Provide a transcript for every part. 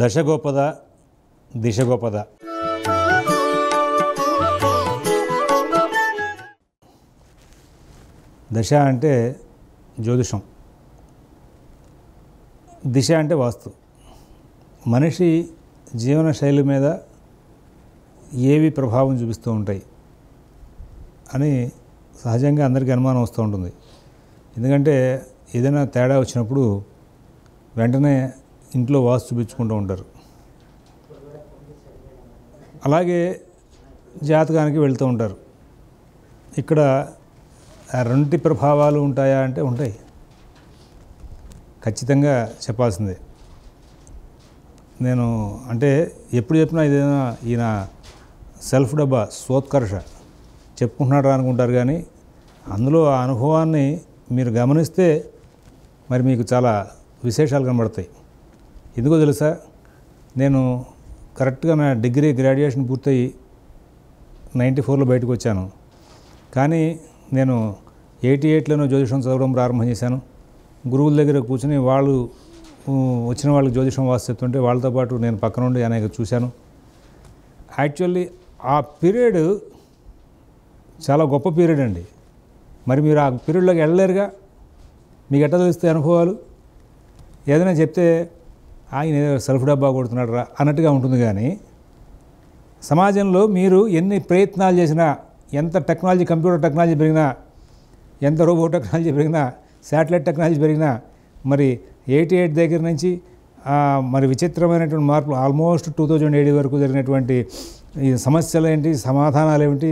దశగోపద దిశగోపద దశ అంటే జ్యోతిషం దిశ అంటే వాస్తు మనిషి జీవన శైలి మీద ఏవి ప్రభావం చూపిస్తూ ఉంటాయి అని సహజంగా అందరికీ అనుమానం వస్తూ ఉంటుంది ఎందుకంటే ఏదైనా తేడా వచ్చినప్పుడు వెంటనే ఇంట్లో వాసు చూపించుకుంటూ ఉంటారు అలాగే జాతకానికి వెళ్తూ ఉంటారు ఇక్కడ రెండు ప్రభావాలు ఉంటాయా అంటే ఉంటాయి ఖచ్చితంగా చెప్పాల్సిందే నేను అంటే ఎప్పుడు చెప్పినా ఏదైనా ఈయన సెల్ఫ్ డబ్బా సోత్కర్ష చెప్పుకుంటున్నాడు అనుకుంటారు కానీ అందులో ఆ అనుభవాన్ని మీరు గమనిస్తే మరి మీకు చాలా విశేషాలు కనబడతాయి ఎందుకో తెలుసా నేను కరెక్ట్గా నా డిగ్రీ గ్రాడ్యుయేషన్ పూర్తయి నైంటీ ఫోర్లో బయటకు వచ్చాను కానీ నేను ఎయిటీ ఎయిట్లోనూ జ్యోతిషం చదవడం ప్రారంభం చేశాను గురువుల దగ్గర కూర్చుని వాళ్ళు వచ్చిన వాళ్ళకి జ్యోతిషం వాసి చెప్తుంటే వాళ్ళతో పాటు నేను పక్కన ఉండి అనేక చూశాను యాక్చువల్లీ ఆ పీరియడ్ చాలా గొప్ప పీరియడ్ అండి మరి మీరు ఆ పీరియడ్లోకి వెళ్ళలేరుగా మీకు ఎట్లా తెలిస్తే అనుభవాలు ఏదైనా చెప్తే ఆయన ఏదో సెల్ఫ్ డబ్బా కొడుతున్నాడు రా అన్నట్టుగా ఉంటుంది కానీ సమాజంలో మీరు ఎన్ని ప్రయత్నాలు చేసినా ఎంత టెక్నాలజీ కంప్యూటర్ టెక్నాలజీ పెరిగినా ఎంత రోబో టెక్నాలజీ పెరిగినా శాటిలైట్ టెక్నాలజీ పెరిగినా మరి ఎయిటీ ఎయిట్ దగ్గర నుంచి మరి విచిత్రమైనటువంటి మార్పులు ఆల్మోస్ట్ టూ థౌజండ్ ఎయిట్ వరకు జరిగినటువంటి ఈ సమస్యలు ఏంటి సమాధానాలు ఏమిటి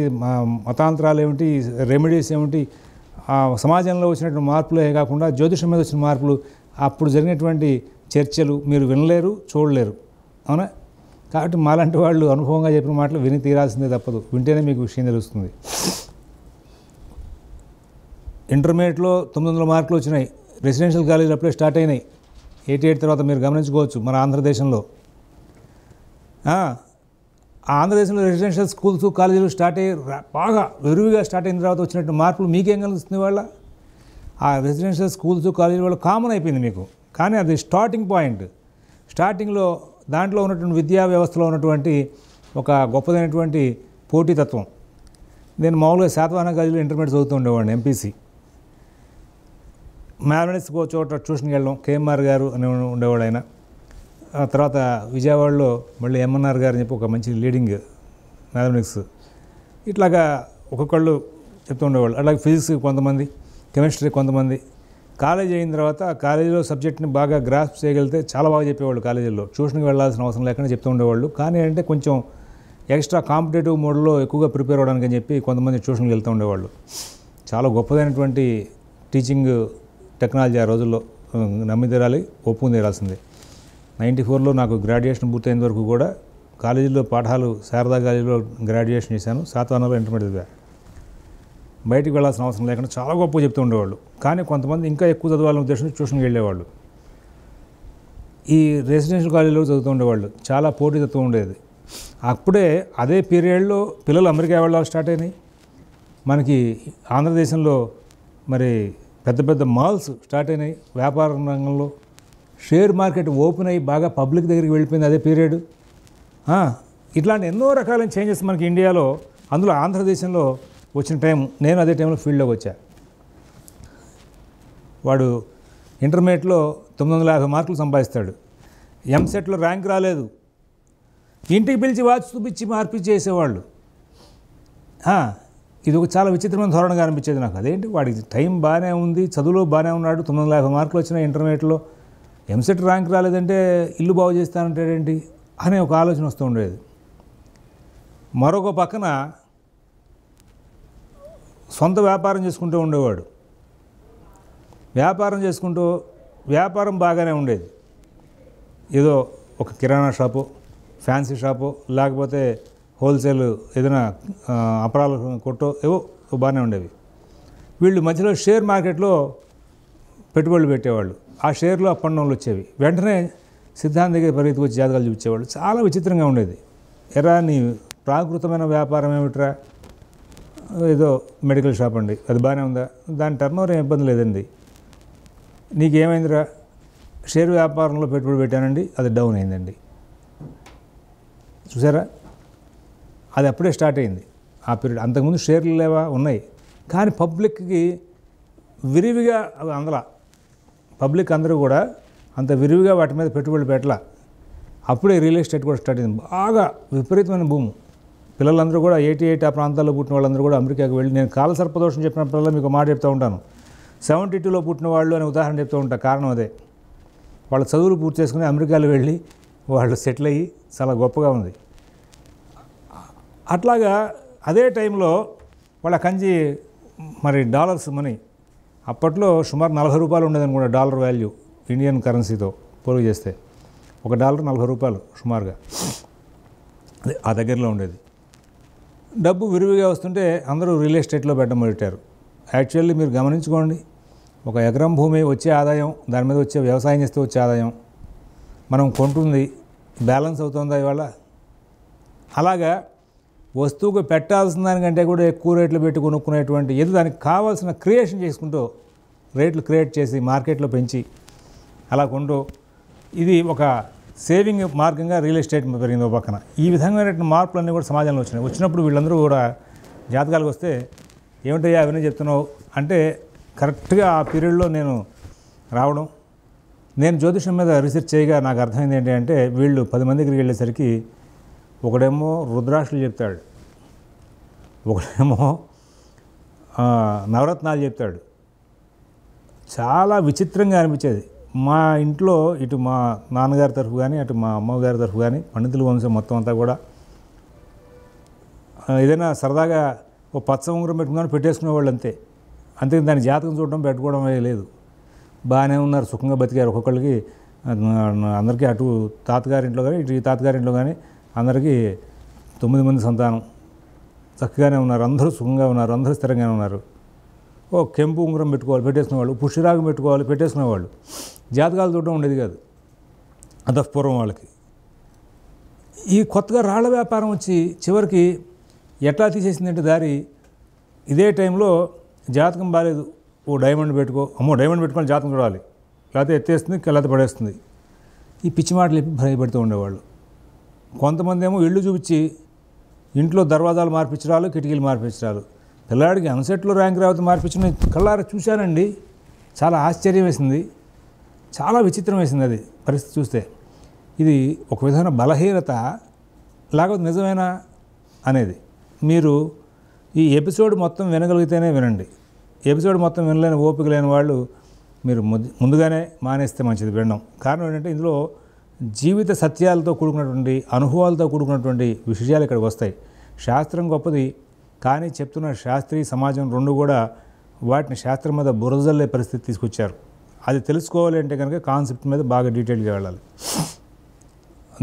మతాంతరాలు ఏమిటి రెమెడీస్ ఏమిటి సమాజంలో వచ్చినటువంటి మార్పులే కాకుండా జ్యోతిషం మీద వచ్చిన మార్పులు అప్పుడు జరిగినటువంటి చర్చలు మీరు వినలేరు చూడలేరు అవునా కాబట్టి మాలాంటి వాళ్ళు అనుభవంగా చెప్పిన మాటలు విని తీరాల్సిందే తప్పదు వింటేనే మీకు విషయం తెలుస్తుంది ఇంటర్మీడియట్లో తొమ్మిది వందల మార్కులు వచ్చినాయి రెసిడెన్షియల్ కాలేజీలు అప్పుడే స్టార్ట్ అయినాయి ఎయిటీ ఎయిట్ తర్వాత మీరు గమనించుకోవచ్చు మన ఆంధ్రదేశంలో ఆంధ్రదేశంలో రెసిడెన్షియల్ స్కూల్స్ కాలేజీలు స్టార్ట్ అయ్యి బాగా విరివిగా స్టార్ట్ అయిన తర్వాత వచ్చినట్టు మార్పులు మీకేం కలుస్తుంది వాళ్ళ ఆ రెసిడెన్షియల్ స్కూల్స్ కాలేజీలు వాళ్ళు కామన్ అయిపోయింది మీకు కానీ అది స్టార్టింగ్ పాయింట్ స్టార్టింగ్లో దాంట్లో ఉన్నటువంటి విద్యా వ్యవస్థలో ఉన్నటువంటి ఒక గొప్పదైనటువంటి పోటీతత్వం నేను మామూలుగా శాతవాహన గదిలో ఇంటర్మీడియట్ చదువుతూ ఉండేవాడిని ఎంపీసీ మ్యాథమెటిక్స్ ఒక చోట ట్యూషన్కి వెళ్ళడం కేఎంఆర్ గారు అని ఉండేవాడు ఆయన తర్వాత విజయవాడలో మళ్ళీ ఎంఎన్ఆర్ గారు అని చెప్పి ఒక మంచి లీడింగ్ మ్యాథమెటిక్స్ ఇట్లాగా ఒక్కొక్కళ్ళు చెప్తూ ఉండేవాళ్ళు అలాగే ఫిజిక్స్ కొంతమంది కెమిస్ట్రీ కొంతమంది కాలేజ్ అయిన తర్వాత కాలేజీలో సబ్జెక్ట్ని బాగా గ్రాస్ప్ చేయగలిగితే చాలా బాగా చెప్పేవాళ్ళు కాలేజీలో ట్యూషన్కి వెళ్ళాల్సిన అవసరం లేకుండా చెప్తూ ఉండేవాళ్ళు కానీ అంటే కొంచెం ఎక్స్ట్రా కాంపిటేటివ్ మోడ్లో ఎక్కువగా ప్రిపేర్ అవ్వడానికి అని చెప్పి కొంతమంది ట్యూషన్కి వెళ్తూ ఉండేవాళ్ళు చాలా గొప్పదైనటువంటి టీచింగ్ టెక్నాలజీ ఆ రోజుల్లో నమ్మి తీరాలి ఒప్పుకుని తీరాల్సిందే నైంటీ ఫోర్లో నాకు గ్రాడ్యుయేషన్ పూర్తయిన వరకు కూడా కాలేజీలో పాఠాలు శారదా కాలేజీలో గ్రాడ్యుయేషన్ చేశాను సాత్వానంలో ఇంటర్మీడియట్ బయటికి వెళ్ళాల్సిన అవసరం లేకుండా చాలా గొప్ప చెప్తూ ఉండేవాళ్ళు కానీ కొంతమంది ఇంకా ఎక్కువ చదవాలనే ఉద్దేశంతో ట్యూషన్కి వెళ్ళేవాళ్ళు ఈ రెసిడెన్షియల్ కాలేజీలో చదువుతూ ఉండేవాళ్ళు చాలా పోటీతత్వం ఉండేది అప్పుడే అదే పీరియడ్లో పిల్లలు అమెరికా వెళ్ళాలి స్టార్ట్ అయినాయి మనకి ఆంధ్రదేశంలో మరి పెద్ద పెద్ద మాల్స్ స్టార్ట్ అయినాయి వ్యాపార రంగంలో షేర్ మార్కెట్ ఓపెన్ అయ్యి బాగా పబ్లిక్ దగ్గరికి వెళ్ళిపోయింది అదే పీరియడ్ ఇట్లాంటి ఎన్నో రకాలైన చేంజెస్ మనకి ఇండియాలో అందులో ఆంధ్రదేశంలో వచ్చిన టైం నేను అదే టైంలో ఫీల్డ్లోకి వచ్చా వాడు ఇంటర్మీడియట్లో తొమ్మిది వందల యాభై మార్కులు సంపాదిస్తాడు ఎంసెట్లో ర్యాంక్ రాలేదు ఇంటికి పిలిచి వాచ్ చూపించి చేసేవాళ్ళు ఇది ఒక చాలా విచిత్రమైన ధోరణిగా అనిపించేది నాకు అదేంటి వాడికి టైం బాగానే ఉంది చదువులో బాగానే ఉన్నాడు తొమ్మిది వందల యాభై మార్కులు వచ్చిన ఇంటర్మీడియట్లో ఎంసెట్ ర్యాంక్ రాలేదంటే ఇల్లు బాగు చేస్తానంటాడేంటి అనే ఒక ఆలోచన వస్తూ ఉండేది మరొక పక్కన సొంత వ్యాపారం చేసుకుంటూ ఉండేవాడు వ్యాపారం చేసుకుంటూ వ్యాపారం బాగానే ఉండేది ఏదో ఒక కిరాణా షాపు ఫ్యాన్సీ షాపు లేకపోతే హోల్సేల్ ఏదైనా అపరాలు కొట్టో ఏవో బాగానే ఉండేవి వీళ్ళు మధ్యలో షేర్ మార్కెట్లో పెట్టుబడులు పెట్టేవాళ్ళు ఆ షేర్లు ఆ పన్నులు వచ్చేవి వెంటనే సిద్ధాంత దగ్గర పరిగెత్తుకు వచ్చి జాతకాలు చూపించేవాళ్ళు చాలా విచిత్రంగా ఉండేది ఎరా నీ ప్రాకృతమైన వ్యాపారం ఏమిట్రా ఏదో మెడికల్ షాప్ అండి అది బాగానే ఉందా దాని టర్న్ ఓవర్ ఏం ఇబ్బంది లేదండి నీకేమైందిరా షేర్ వ్యాపారంలో పెట్టుబడి పెట్టానండి అది డౌన్ అయిందండి చూసారా అది అప్పుడే స్టార్ట్ అయింది ఆ పీరియడ్ అంతకుముందు షేర్లు లేవా ఉన్నాయి కానీ పబ్లిక్కి విరివిగా అవి అందల పబ్లిక్ అందరూ కూడా అంత విరివిగా వాటి మీద పెట్టుబడులు పెట్టలా అప్పుడే రియల్ ఎస్టేట్ కూడా స్టార్ట్ అయింది బాగా విపరీతమైన భూమి పిల్లలందరూ కూడా ఎయిటీ ఎయిట్ ఆ ప్రాంతాల్లో పుట్టిన వాళ్ళందరూ కూడా అమెరికాకు వెళ్ళి నేను కాల సర్పదోషం చెప్పినప్పుడల్లా మీకు మాట చెప్తూ ఉంటాను సెవెంటీ టూలో పుట్టిన వాళ్ళు అనే ఉదాహరణ చెప్తూ ఉంటాను కారణం అదే వాళ్ళ చదువులు పూర్తి చేసుకుని అమెరికాలో వెళ్ళి వాళ్ళు సెటిల్ అయ్యి చాలా గొప్పగా ఉంది అట్లాగా అదే టైంలో వాళ్ళ కంచి మరి డాలర్స్ మనీ అప్పట్లో సుమారు నలభై రూపాయలు ఉండేదనుకోండి డాలర్ వాల్యూ ఇండియన్ కరెన్సీతో పోలి చేస్తే ఒక డాలర్ నలభై రూపాయలు సుమారుగా ఆ దగ్గరలో ఉండేది డబ్బు విరివిగా వస్తుంటే అందరూ రియల్ ఎస్టేట్లో పెట్టమొట్టారు యాక్చువల్లీ మీరు గమనించుకోండి ఒక ఎకరం భూమి వచ్చే ఆదాయం దాని మీద వచ్చే వ్యవసాయం చేస్తే వచ్చే ఆదాయం మనం కొంటుంది బ్యాలెన్స్ అవుతుందా ఇవాళ అలాగా వస్తువుకు పెట్టాల్సిన దానికంటే కూడా ఎక్కువ రేట్లు పెట్టి కొనుక్కునేటువంటి ఏదో దానికి కావాల్సిన క్రియేషన్ చేసుకుంటూ రేట్లు క్రియేట్ చేసి మార్కెట్లో పెంచి అలా కొంటూ ఇది ఒక సేవింగ్ మార్గంగా రియల్ ఎస్టేట్ పెరిగింది ఒక పక్కన ఈ విధంగా మార్పులన్నీ కూడా సమాజంలో వచ్చినాయి వచ్చినప్పుడు వీళ్ళందరూ కూడా జాతకాలకు వస్తే ఏమిటయ్యా అవన్నీ చెప్తున్నావు అంటే కరెక్ట్గా ఆ పీరియడ్లో నేను రావడం నేను జ్యోతిషం మీద రీసెర్చ్ చేయగా నాకు అర్థమైంది ఏంటి అంటే వీళ్ళు పది మంది దగ్గరికి వెళ్ళేసరికి ఒకడేమో రుద్రాక్షలు చెప్తాడు ఒకడేమో నవరత్నాలు చెప్తాడు చాలా విచిత్రంగా అనిపించేది మా ఇంట్లో ఇటు మా నాన్నగారి తరఫు కానీ అటు మా అమ్మగారి తరఫు కానీ పండితుల వంశం మొత్తం అంతా కూడా ఏదైనా సరదాగా ఓ పచ్చ ఉంగరం పెట్టుకున్నాను వాళ్ళు అంతే అంతే దాని జాతకం చూడడం పెట్టుకోవడం లేదు బాగానే ఉన్నారు సుఖంగా బతికారు ఒక్కొక్కరికి అందరికీ అటు తాతగారింట్లో కానీ ఇటు తాతగారింట్లో కానీ అందరికీ తొమ్మిది మంది సంతానం చక్కగానే ఉన్నారు అందరూ సుఖంగా ఉన్నారు అందరూ స్థిరంగానే ఉన్నారు ఓ కెంపు ఉంగరం పెట్టుకోవాలి పెట్టేసుకునేవాళ్ళు పుష్యరాగం పెట్టుకోవాలి పెట్టేసుకునేవాళ్ళు జాతకాలు చూడడం ఉండేది కాదు అంతఃపూర్వం వాళ్ళకి ఈ కొత్తగా రాళ్ల వ్యాపారం వచ్చి చివరికి ఎట్లా తీసేసిందంటే దారి ఇదే టైంలో జాతకం బాగాలేదు ఓ డైమండ్ పెట్టుకో అమ్మో డైమండ్ పెట్టుకొని జాతకం చూడాలి లేకపోతే ఎత్తేస్తుంది కళ్ళత పడేస్తుంది ఈ పిచ్చి మాటలు చెప్పి భయపెడుతూ ఉండేవాళ్ళు కొంతమంది ఏమో ఇళ్ళు చూపించి ఇంట్లో దర్వాజాలు మార్పించడాలు కిటికీలు మార్పించడాలు పిల్లాడికి అన్సెట్లో ర్యాంక్ రావద్దు మార్పించిన కళ్ళారా చూశానండి చాలా ఆశ్చర్యం వేసింది చాలా విచిత్రం వేసింది అది పరిస్థితి చూస్తే ఇది ఒక విధమైన బలహీనత లేకపోతే నిజమేనా అనేది మీరు ఈ ఎపిసోడ్ మొత్తం వినగలిగితేనే వినండి ఎపిసోడ్ మొత్తం వినలేని ఓపిక లేని వాళ్ళు మీరు ముందుగానే మానేస్తే మంచిది వినడం కారణం ఏంటంటే ఇందులో జీవిత సత్యాలతో కూడుకున్నటువంటి అనుభవాలతో కూడుకున్నటువంటి విషయాలు ఇక్కడికి వస్తాయి శాస్త్రం గొప్పది కానీ చెప్తున్న శాస్త్రీయ సమాజం రెండు కూడా వాటిని శాస్త్రం మీద బురదల్లే పరిస్థితి తీసుకొచ్చారు అది తెలుసుకోవాలి అంటే కనుక కాన్సెప్ట్ మీద బాగా డీటెయిల్గా వెళ్ళాలి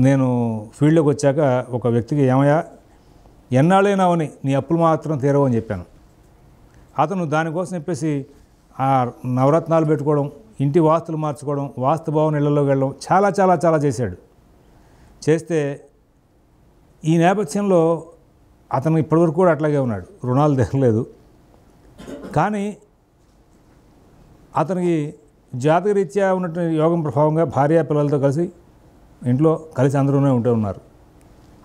నేను ఫీల్డ్లోకి వచ్చాక ఒక వ్యక్తికి ఏమయ్యా ఎన్నాళ్ళైనావని నీ అప్పులు మాత్రం తీరవని చెప్పాను అతను దానికోసం చెప్పేసి ఆ నవరత్నాలు పెట్టుకోవడం ఇంటి వాస్తులు మార్చుకోవడం వాస్తు భవన్ ఇళ్లలోకి వెళ్ళడం చాలా చాలా చాలా చేశాడు చేస్తే ఈ నేపథ్యంలో అతను ఇప్పటివరకు కూడా అట్లాగే ఉన్నాడు రుణాలు దిగలేదు కానీ అతనికి జాతకరీత్యా ఉన్నటువంటి యోగం ప్రభావంగా భార్య పిల్లలతో కలిసి ఇంట్లో కలిసి అందరూనే ఉంటూ ఉన్నారు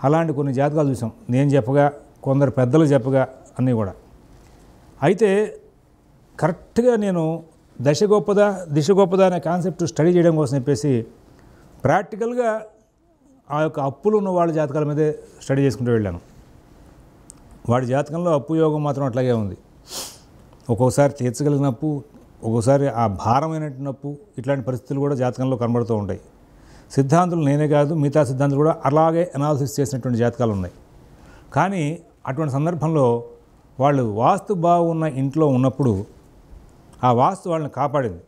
అలాంటి కొన్ని జాతకాలు చూసాం నేను చెప్పగా కొందరు పెద్దలు చెప్పగా అన్నీ కూడా అయితే కరెక్ట్గా నేను దశ గొప్పదా దిశ గొప్పదా అనే కాన్సెప్ట్ స్టడీ చేయడం కోసం చెప్పేసి ప్రాక్టికల్గా ఆ యొక్క అప్పులు ఉన్న వాళ్ళ జాతకాల మీదే స్టడీ చేసుకుంటూ వెళ్ళాను వాడి జాతకంలో అప్పు యోగం మాత్రం అట్లాగే ఉంది ఒక్కొక్కసారి తీర్చగలిగిన అప్పు ఒక్కోసారి ఆ భారమైనట్టు నొప్పు ఇట్లాంటి పరిస్థితులు కూడా జాతకంలో కనబడుతూ ఉంటాయి సిద్ధాంతులు నేనే కాదు మిగతా సిద్ధాంతులు కూడా అలాగే అనాలసిస్ చేసినటువంటి జాతకాలు ఉన్నాయి కానీ అటువంటి సందర్భంలో వాళ్ళు వాస్తు బాగున్న ఇంట్లో ఉన్నప్పుడు ఆ వాస్తు వాళ్ళని కాపాడింది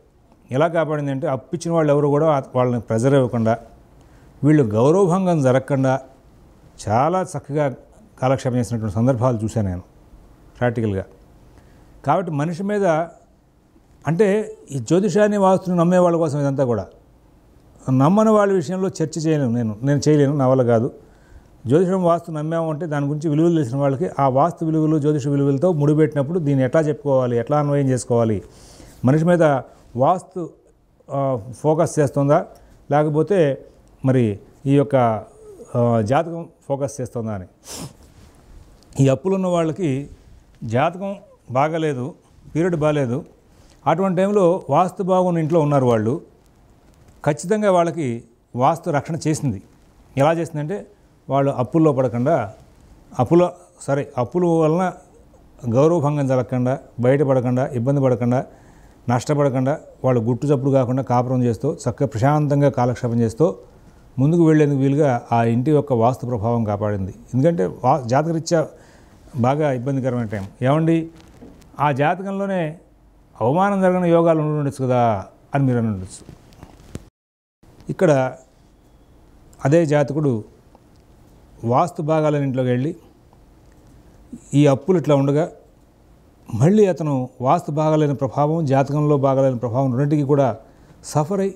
ఎలా కాపాడింది అంటే అప్పిచ్చిన వాళ్ళు ఎవరు కూడా వాళ్ళని ప్రెజర్ ఇవ్వకుండా వీళ్ళు గౌరవభంగం జరగకుండా చాలా చక్కగా కాలక్షేపం చేసినటువంటి సందర్భాలు చూశాను నేను ప్రాక్టికల్గా కాబట్టి మనిషి మీద అంటే ఈ జ్యోతిషాన్ని వాస్తుని నమ్మే వాళ్ళ కోసం ఇదంతా కూడా నమ్మని వాళ్ళ విషయంలో చర్చ చేయలేను నేను నేను చేయలేను నా వల్ల కాదు జ్యోతిషం వాస్తు నమ్మాము అంటే దాని గురించి విలువలు తెలిసిన వాళ్ళకి ఆ వాస్తు విలువలు జ్యోతిష విలువలతో ముడిపెట్టినప్పుడు దీన్ని ఎట్లా చెప్పుకోవాలి ఎట్లా అన్వయం చేసుకోవాలి మనిషి మీద వాస్తు ఫోకస్ చేస్తుందా లేకపోతే మరి ఈ యొక్క జాతకం ఫోకస్ చేస్తుందా అని ఈ అప్పులున్న వాళ్ళకి జాతకం బాగలేదు పీరియడ్ బాగాలేదు అటువంటి టైంలో వాస్తు బాగున్న ఇంట్లో ఉన్నారు వాళ్ళు ఖచ్చితంగా వాళ్ళకి వాస్తు రక్షణ చేసింది ఎలా చేసిందంటే వాళ్ళు అప్పుల్లో పడకుండా అప్పులో సరే అప్పుల వలన గౌరవభంగం జరగకుండా బయటపడకుండా ఇబ్బంది పడకుండా నష్టపడకుండా వాళ్ళు గుట్టు చప్పుడు కాకుండా కాపురం చేస్తూ చక్కగా ప్రశాంతంగా కాలక్షేపం చేస్తూ ముందుకు వెళ్లేందుకు వీలుగా ఆ ఇంటి యొక్క వాస్తు ప్రభావం కాపాడింది ఎందుకంటే వా జాతకరీత్యా బాగా ఇబ్బందికరమైన టైం ఏమండి ఆ జాతకంలోనే అవమానం జరగని యోగాలు ఉండొచ్చు కదా అని మీరు అనుండొచ్చు ఇక్కడ అదే జాతకుడు వాస్తు భాగాలన్నింటిలోకి వెళ్ళి ఈ అప్పులు ఇట్లా ఉండగా మళ్ళీ అతను వాస్తు భాగాలైన ప్రభావం జాతకంలో భాగాలైన ప్రభావం రెండింటికి కూడా సఫర్ అయి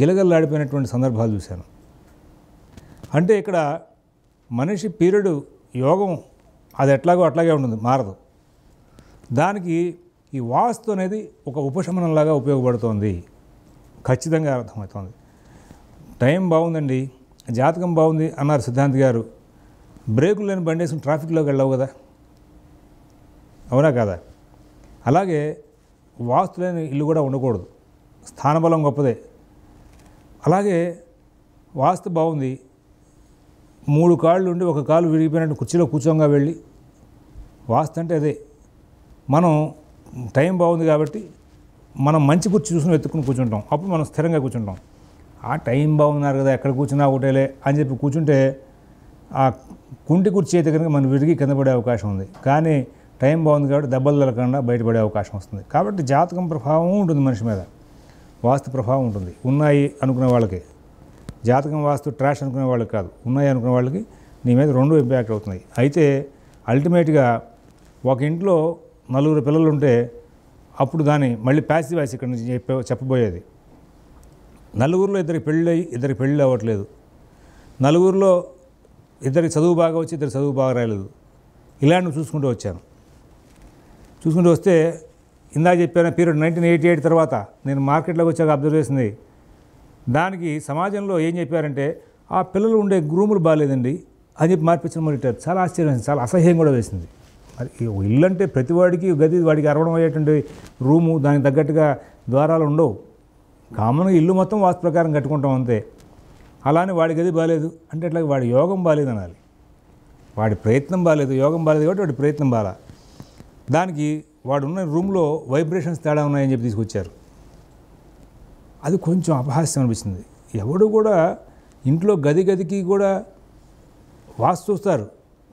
గిలగల్లాడిపోయినటువంటి సందర్భాలు చూశాను అంటే ఇక్కడ మనిషి పీరియడ్ యోగం అది ఎట్లాగో అట్లాగే ఉంటుంది మారదు దానికి ఈ వాస్తు అనేది ఒక ఉపశమనంలాగా ఉపయోగపడుతోంది ఖచ్చితంగా అర్థమవుతోంది టైం బాగుందండి జాతకం బాగుంది అన్నారు సిద్ధాంత్ గారు బ్రేకులు లేని బండి వేసుకుని ట్రాఫిక్లోకి వెళ్ళవు కదా అవునా కదా అలాగే వాస్తు లేని ఇల్లు కూడా ఉండకూడదు స్థానబలం గొప్పదే అలాగే వాస్తు బాగుంది మూడు కాళ్ళు ఉండి ఒక కాలు విరిగిపోయినట్టు కుర్చీలో కూర్చోంగా వెళ్ళి వాస్తు అంటే అదే మనం టైం బాగుంది కాబట్టి మనం మంచి కుర్చీ చూసుకుని వెతుక్కుని కూర్చుంటాం అప్పుడు మనం స్థిరంగా కూర్చుంటాం ఆ టైం బాగున్నారు కదా ఎక్కడ కూర్చున్నా ఒకటేలే అని చెప్పి కూర్చుంటే ఆ కుంటి కుర్చీ అయితే కనుక మనం విరిగి కింద పడే అవకాశం ఉంది కానీ టైం బాగుంది కాబట్టి దెబ్బలు తలకుండా బయటపడే అవకాశం వస్తుంది కాబట్టి జాతకం ప్రభావం ఉంటుంది మనిషి మీద వాస్తు ప్రభావం ఉంటుంది ఉన్నాయి అనుకునే వాళ్ళకి జాతకం వాస్తు ట్రాష్ అనుకునే వాళ్ళకి కాదు ఉన్నాయి అనుకునే వాళ్ళకి నీ మీద రెండు ఇంపాక్ట్ అవుతున్నాయి అయితే అల్టిమేట్గా ఒక ఇంట్లో నలుగురు పిల్లలు ఉంటే అప్పుడు దాన్ని మళ్ళీ ప్యాసివ్ వాయిస్ ఇక్కడ నుంచి చెప్పే చెప్పబోయేది నలుగురిలో ఇద్దరికి పెళ్ళి ఇద్దరికి పెళ్ళి అవ్వట్లేదు నలుగురిలో ఇద్దరికి చదువు బాగా వచ్చి ఇద్దరు చదువు బాగా రాలేదు ఇలాంటివి చూసుకుంటూ వచ్చాను చూసుకుంటూ వస్తే ఇందాక చెప్పాను పీరియడ్ నైన్టీన్ ఎయిటీ ఎయిట్ తర్వాత నేను మార్కెట్లోకి వచ్చాక అబ్జర్వ్ చేసింది దానికి సమాజంలో ఏం చెప్పారంటే ఆ పిల్లలు ఉండే గ్రూములు బాగాలేదండి అని చెప్పి మార్పించిన మొదటి చాలా ఆశ్చర్యం చాలా అసహ్యం కూడా వేసింది ఇల్లు అంటే ప్రతివాడికి గది వాడికి అరవడం అయ్యేటువంటి రూము దానికి తగ్గట్టుగా ద్వారాలు ఉండవు కామన్గా ఇల్లు మొత్తం వాస్తు ప్రకారం కట్టుకుంటాం అంతే అలానే వాడి గది బాగాలేదు అంటే అట్లా వాడి యోగం బాగాలేదు అనాలి వాడి ప్రయత్నం బాగాలేదు యోగం బాగాలేదు కాబట్టి వాడి ప్రయత్నం బాగా దానికి వాడు ఉన్న రూమ్లో వైబ్రేషన్స్ తేడా ఉన్నాయని చెప్పి తీసుకొచ్చారు అది కొంచెం అపహాస్యం అనిపిస్తుంది ఎవడు కూడా ఇంట్లో గది గదికి కూడా వాస్తు చూస్తారు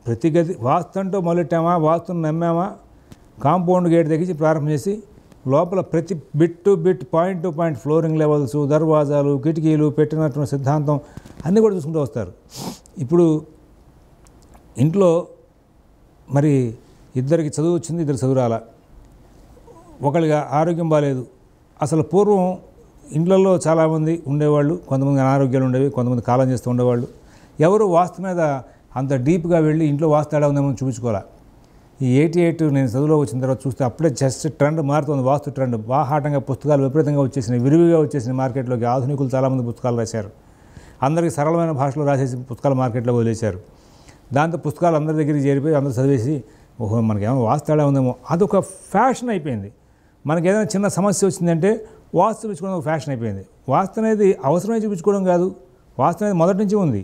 ప్రతి గది వాస్తు అంటూ మొదలెట్టామా వాస్తును నమ్మామా కాంపౌండ్ గేట్ దగ్గరించి ప్రారంభం చేసి లోపల ప్రతి bit to bit point to point flooring levels దర్వాజాలు కిటికీలు పెట్టినటువంటి సిద్ధాంతం అన్నీ కూడా చూసుకుంటూ వస్తారు ఇప్పుడు ఇంట్లో మరి ఇద్దరికి చదువు వచ్చింది ఇద్దరు చదువురాల ఒకరిగా ఆరోగ్యం బాగాలేదు అసలు పూర్వం ఇండ్లలో చాలామంది ఉండేవాళ్ళు కొంతమంది అనారోగ్యాలు ఉండేవి కొంతమంది కాలం చేస్తూ ఉండేవాళ్ళు ఎవరు వాస్తు మీద అంత డీప్గా వెళ్ళి ఇంట్లో వాస్తు ఉందేమో చూపించుకోవాలి ఈ ఎయిటీ ఎయిట్ నేను చదువులో వచ్చిన తర్వాత చూస్తే అప్పుడే జస్ట్ ట్రెండ్ మారుతుంది వాస్తు ట్రెండ్ బాహాటంగా పుస్తకాలు విపరీతంగా వచ్చేసినాయి విరివిగా వచ్చేసిన మార్కెట్లోకి ఆధునికులు చాలామంది పుస్తకాలు రాశారు అందరికీ సరళమైన భాషలో రాసేసి పుస్తకాలు మార్కెట్లో వదిలేశారు దాంతో పుస్తకాలు అందరి దగ్గరికి చేరిపోయి అందరూ చదివేసి ఓహో మనకేమైనా వాస్తు ఉందేమో అదొక ఫ్యాషన్ అయిపోయింది మనకి ఏదైనా చిన్న సమస్య వచ్చిందంటే వాస్తు చూపించుకోవడం ఒక ఫ్యాషన్ అయిపోయింది వాస్తు అనేది అవసరమే చూపించుకోవడం కాదు వాస్తు అనేది మొదటి నుంచి ఉంది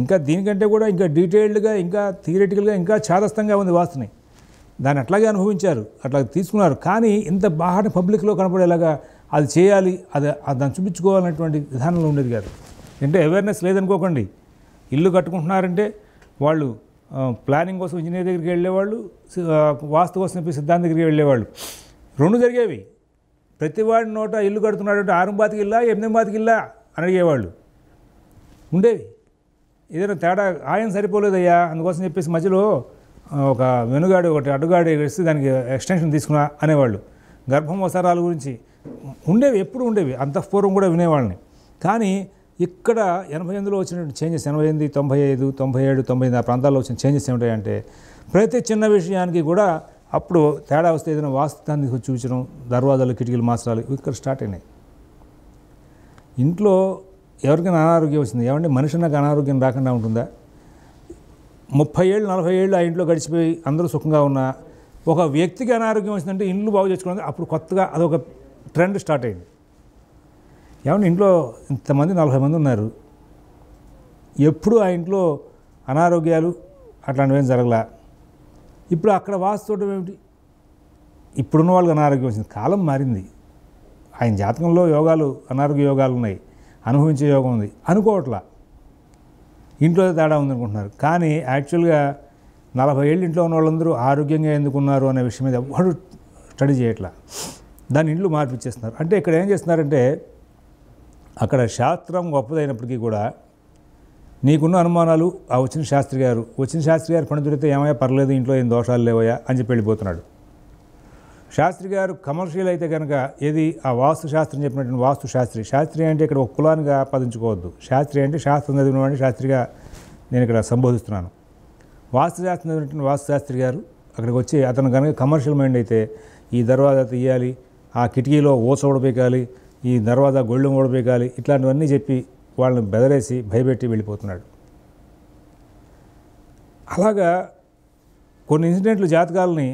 ఇంకా దీనికంటే కూడా ఇంకా డీటెయిల్డ్గా ఇంకా థియరిటికల్గా ఇంకా చాదస్తంగా ఉంది వాస్తుని దాన్ని అట్లాగే అనుభవించారు అట్లా తీసుకున్నారు కానీ ఇంత బాహట పబ్లిక్లో కనపడేలాగా అది చేయాలి అది దాన్ని చూపించుకోవాలనేటువంటి విధానంలో ఉండేది కాదు అంటే అవేర్నెస్ లేదనుకోకండి ఇల్లు కట్టుకుంటున్నారంటే వాళ్ళు ప్లానింగ్ కోసం ఇంజనీర్ దగ్గరికి వెళ్ళేవాళ్ళు వాస్తు కోసం చెప్పి సిద్ధాంత దగ్గరికి వెళ్ళేవాళ్ళు రెండు జరిగేవి ప్రతివాడి నోట ఇల్లు కడుతున్నాడు అంటే ఆరు బాతికి ఇల్లా ఎనిమిది బాతికి ఇల్లా అని అడిగేవాళ్ళు ఉండేవి ఏదైనా తేడా ఆయన సరిపోలేదయ్యా అందుకోసం చెప్పేసి మధ్యలో ఒక వెనుగాడి ఒకటి అడ్డుగాడి వేసి దానికి ఎక్స్టెన్షన్ తీసుకున్నా అనేవాళ్ళు గర్భం అవసరాల గురించి ఉండేవి ఎప్పుడు ఉండేవి అంతఃపూర్వం కూడా వినేవాళ్ళని కానీ ఇక్కడ ఎనభై ఎనిమిదిలో వచ్చినటువంటి చేంజెస్ ఎనభై ఎనిమిది తొంభై ఐదు తొంభై ఏడు తొంభై ఆ ప్రాంతాల్లో వచ్చిన చేంజెస్ ఏమిటాయంటే ప్రతి చిన్న విషయానికి కూడా అప్పుడు తేడా వస్తే ఏదైనా వాస్తవాన్ని చూపించడం దర్వాజాలు కిటికీలు మార్చడాలు ఇక్కడ స్టార్ట్ అయినాయి ఇంట్లో ఎవరికైనా అనారోగ్యం వచ్చింది ఏమంటే మనిషి నాకు అనారోగ్యం రాకుండా ఉంటుందా ముప్పై ఏళ్ళు నలభై ఏళ్ళు ఆ ఇంట్లో గడిచిపోయి అందరూ సుఖంగా ఉన్నా ఒక వ్యక్తికి అనారోగ్యం వచ్చిందంటే ఇండ్లు బాగు చేసుకోవడం అప్పుడు కొత్తగా అదొక ట్రెండ్ స్టార్ట్ అయింది ఏమంటే ఇంట్లో ఇంతమంది నలభై మంది ఉన్నారు ఎప్పుడు ఆ ఇంట్లో అనారోగ్యాలు అట్లాంటివేం జరగలా ఇప్పుడు అక్కడ వాస్తుండడం ఏమిటి ఇప్పుడున్న వాళ్ళకి అనారోగ్యం వచ్చింది కాలం మారింది ఆయన జాతకంలో యోగాలు అనారోగ్య యోగాలు ఉన్నాయి అనుభవించే యోగం ఉంది అనుకోవట్లా ఇంట్లో తేడా ఉందనుకుంటున్నారు కానీ యాక్చువల్గా నలభై ఏళ్ళు ఇంట్లో ఉన్న వాళ్ళందరూ ఆరోగ్యంగా ఎందుకున్నారు అనే విషయం మీద ఎవరు స్టడీ చేయట్లా దాన్ని ఇండ్లు మార్పు ఇచ్చేస్తున్నారు అంటే ఇక్కడ ఏం చేస్తున్నారంటే అక్కడ శాస్త్రం గొప్పదైనప్పటికీ కూడా నీకున్న అనుమానాలు ఆ వచ్చిన శాస్త్రి గారు వచ్చిన శాస్త్రి గారు పని దొరికితే ఏమయ్యా పర్లేదు ఇంట్లో ఏం దోషాలు లేవయా అని చెప్పి వెళ్ళిపోతున్నాడు శాస్త్రి గారు కమర్షియల్ అయితే కనుక ఏది ఆ వాస్తు శాస్త్రం చెప్పినటువంటి వాస్తు శాస్త్రి శాస్త్రి అంటే ఇక్కడ ఒక కులానిగా ఆపాదించుకోవద్దు శాస్త్రి అంటే శాస్త్రం చదివినవాడిని శాస్త్రిగా నేను ఇక్కడ సంబోధిస్తున్నాను వాస్తు శాస్త్రం చదివినటువంటి వాస్తు శాస్త్రి గారు అక్కడికి వచ్చి అతను కనుక కమర్షియల్ మైండ్ అయితే ఈ దర్వాజా తీయాలి ఆ కిటికీలో ఓస ఓడపేకాలి ఈ దర్వాజా గొళ్ళు ఓడపేకాలి ఇట్లాంటివన్నీ చెప్పి వాళ్ళని బెదరేసి భయపెట్టి వెళ్ళిపోతున్నాడు అలాగా కొన్ని ఇన్సిడెంట్లు జాతకాలని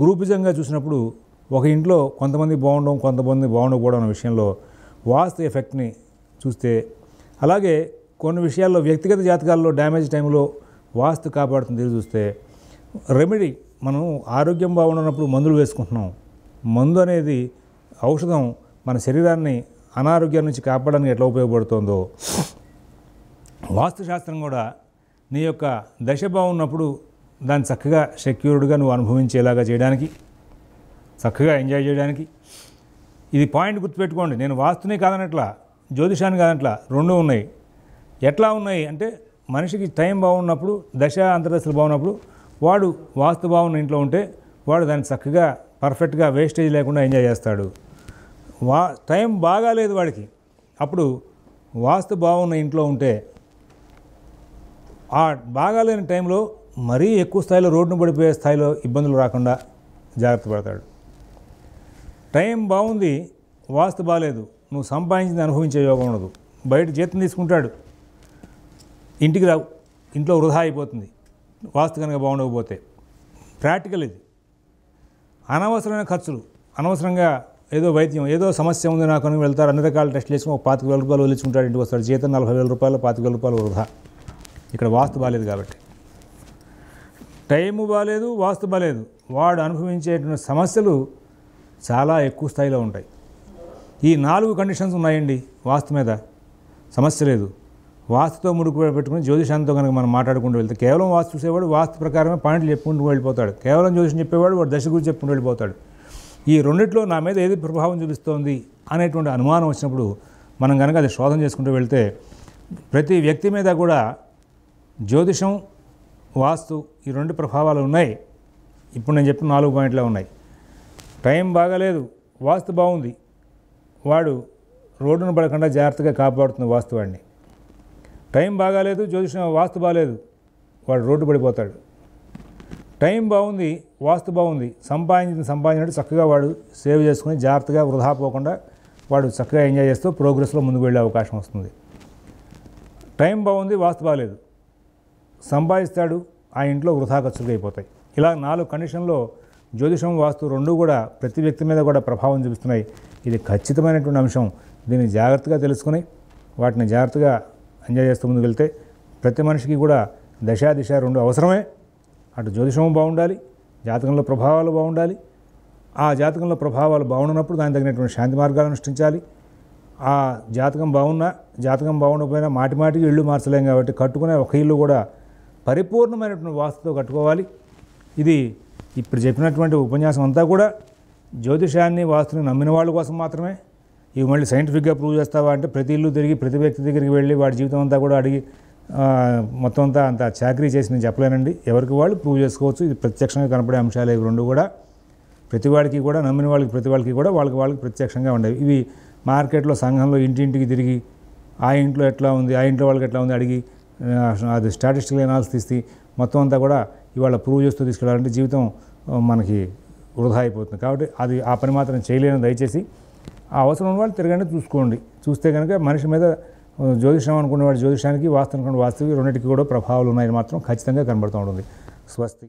గ్రూపిజంగా చూసినప్పుడు ఒక ఇంట్లో కొంతమంది బాగుండడం కొంతమంది బాగుండకపోవడం అనే విషయంలో వాస్తు ఎఫెక్ట్ని చూస్తే అలాగే కొన్ని విషయాల్లో వ్యక్తిగత జాతకాల్లో డ్యామేజ్ టైంలో వాస్తు కాపాడుతుంది చూస్తే రెమెడీ మనం ఆరోగ్యం బాగుండనప్పుడు మందులు వేసుకుంటున్నాం మందు అనేది ఔషధం మన శరీరాన్ని అనారోగ్యం నుంచి కాపాడడానికి ఎట్లా ఉపయోగపడుతుందో వాస్తుశాస్త్రం కూడా నీ యొక్క దశ బాగున్నప్పుడు దాన్ని చక్కగా సెక్యూర్డ్గా నువ్వు అనుభవించేలాగా చేయడానికి చక్కగా ఎంజాయ్ చేయడానికి ఇది పాయింట్ గుర్తుపెట్టుకోండి నేను వాస్తుని కాదనట్లా జ్యోతిషాన్ని కాదనట్లా రెండు ఉన్నాయి ఎట్లా ఉన్నాయి అంటే మనిషికి టైం బాగున్నప్పుడు దశ అంతర్దశలు బాగున్నప్పుడు వాడు వాస్తు బాగున్న ఇంట్లో ఉంటే వాడు దాన్ని చక్కగా పర్ఫెక్ట్గా వేస్టేజ్ లేకుండా ఎంజాయ్ చేస్తాడు వా టైం బాగాలేదు వాడికి అప్పుడు వాస్తు బాగున్న ఇంట్లో ఉంటే ఆ బాగాలేని టైంలో మరీ ఎక్కువ స్థాయిలో రోడ్డును పడిపోయే స్థాయిలో ఇబ్బందులు రాకుండా జాగ్రత్త పడతాడు టైం బాగుంది వాస్తు బాగాలేదు నువ్వు సంపాదించింది అనుభవించే యోగం ఉండదు బయట జీతం తీసుకుంటాడు ఇంటికి రావు ఇంట్లో వృధా అయిపోతుంది వాస్తు కనుక బాగుండకపోతే ప్రాక్టికల్ ఇది అనవసరమైన ఖర్చులు అనవసరంగా ఏదో వైద్యం ఏదో సమస్య ఉంది నాకు అని వెళ్తారు అన్ని రకాల టెస్ట్ వేసుకుని ఒక పాతిక వేల రూపాయలు వదిలించుకుంటాడు ఇంటికి వస్తాడు జీతం నలభై వేల రూపాయలు పాతిక వేల రూపాయలు వృధా ఇక్కడ వాస్తు బాగాలేదు కాబట్టి టైము బాగాలేదు వాస్తు బాగాలేదు వాడు అనుభవించేటువంటి సమస్యలు చాలా ఎక్కువ స్థాయిలో ఉంటాయి ఈ నాలుగు కండిషన్స్ ఉన్నాయండి వాస్తు మీద సమస్య లేదు వాస్తుతో ముడుకు పెట్టుకుని జ్యోతిషంతో కనుక మనం మాట్లాడుకుంటూ వెళ్తే కేవలం వాస్తు చూసేవాడు వాస్తు ప్రకారమే పాయింట్లు చెప్పుకుంటూ వెళ్ళిపోతాడు కేవలం జ్యోతిషం చెప్పేవాడు వాడు దశ గురించి చెప్పుకుంటూ వెళ్ళిపోతాడు ఈ రెండిట్లో నా మీద ఏది ప్రభావం చూపిస్తోంది అనేటువంటి అనుమానం వచ్చినప్పుడు మనం కనుక అది శోధన చేసుకుంటూ వెళ్తే ప్రతి వ్యక్తి మీద కూడా జ్యోతిషం వాస్తు ఈ రెండు ప్రభావాలు ఉన్నాయి ఇప్పుడు నేను చెప్పిన నాలుగు పాయింట్లే ఉన్నాయి టైం బాగాలేదు వాస్తు బాగుంది వాడు రోడ్డును పడకుండా జాగ్రత్తగా కాపాడుతుంది వాస్తువాడిని టైం బాగాలేదు జ్యోతిషం వాస్తు బాగాలేదు వాడు రోడ్డు పడిపోతాడు టైం బాగుంది వాస్తు బాగుంది సంపాదించిన సంపాదించినట్టు చక్కగా వాడు సేవ్ చేసుకుని జాగ్రత్తగా వృధా పోకుండా వాడు చక్కగా ఎంజాయ్ చేస్తూ ప్రోగ్రెస్లో ముందుకు వెళ్ళే అవకాశం వస్తుంది టైం బాగుంది వాస్తు బాగాలేదు సంపాదిస్తాడు ఆ ఇంట్లో వృధా ఖర్చులు అయిపోతాయి ఇలా నాలుగు కండిషన్లో జ్యోతిషం వాస్తు రెండు కూడా ప్రతి వ్యక్తి మీద కూడా ప్రభావం చూపిస్తున్నాయి ఇది ఖచ్చితమైనటువంటి అంశం దీన్ని జాగ్రత్తగా తెలుసుకుని వాటిని జాగ్రత్తగా ఎంజాయ్ చేస్తూ ముందుకు వెళ్తే ప్రతి మనిషికి కూడా దశ దిశ రెండు అవసరమే అటు జ్యోతిషం బాగుండాలి జాతకంలో ప్రభావాలు బాగుండాలి ఆ జాతకంలో ప్రభావాలు బాగున్నప్పుడు దానికి తగినటువంటి శాంతి మార్గాలను సృష్టించాలి ఆ జాతకం బాగున్నా జాతకం బాగుండకపోయినా మాటి మాటికి ఇళ్ళు మార్చలేం కాబట్టి కట్టుకునే ఒక ఇల్లు కూడా పరిపూర్ణమైనటువంటి వాస్తుతో కట్టుకోవాలి ఇది ఇప్పుడు చెప్పినటువంటి ఉపన్యాసం అంతా కూడా జ్యోతిషాన్ని వాస్తుని నమ్మిన వాళ్ళ కోసం మాత్రమే ఇవి మళ్ళీ సైంటిఫిక్గా ప్రూవ్ చేస్తావా అంటే ప్రతి ఇల్లు తిరిగి ప్రతి వ్యక్తి దగ్గరికి వెళ్ళి వాడి జీవితం అంతా కూడా అడిగి మొత్తం అంతా అంత చాకరీ చేసి నేను చెప్పలేనండి ఎవరికి వాళ్ళు ప్రూవ్ చేసుకోవచ్చు ఇది ప్రత్యక్షంగా కనపడే అంశాలు ఇవి రెండు కూడా ప్రతి వాడికి కూడా నమ్మిన వాళ్ళకి ప్రతి వాళ్ళకి కూడా వాళ్ళకి వాళ్ళకి ప్రత్యక్షంగా ఉండేవి ఇవి మార్కెట్లో సంఘంలో ఇంటింటికి తిరిగి ఆ ఇంట్లో ఎట్లా ఉంది ఆ ఇంట్లో వాళ్ళకి ఎట్లా ఉంది అడిగి అది స్టాటిస్టికల్ ఎనాలిసిస్ తీస్తే మొత్తం అంతా కూడా ఇవాళ ప్రూవ్ చేస్తూ తీసుకెళ్ళాలంటే జీవితం మనకి వృధా అయిపోతుంది కాబట్టి అది ఆ పని మాత్రం చేయలేను దయచేసి ఆ అవసరం ఉన్న వాళ్ళు తిరగండి చూసుకోండి చూస్తే కనుక మనిషి మీద జ్యోతిషం అనుకునేవాడు జ్యోతిషానికి వాస్తవం అనుకున్న వాస్తవి రెండింటికి కూడా ప్రభావాలు ఉన్నాయని మాత్రం ఖచ్చితంగా కనబడుతూ ఉంటుంది స్వస్తి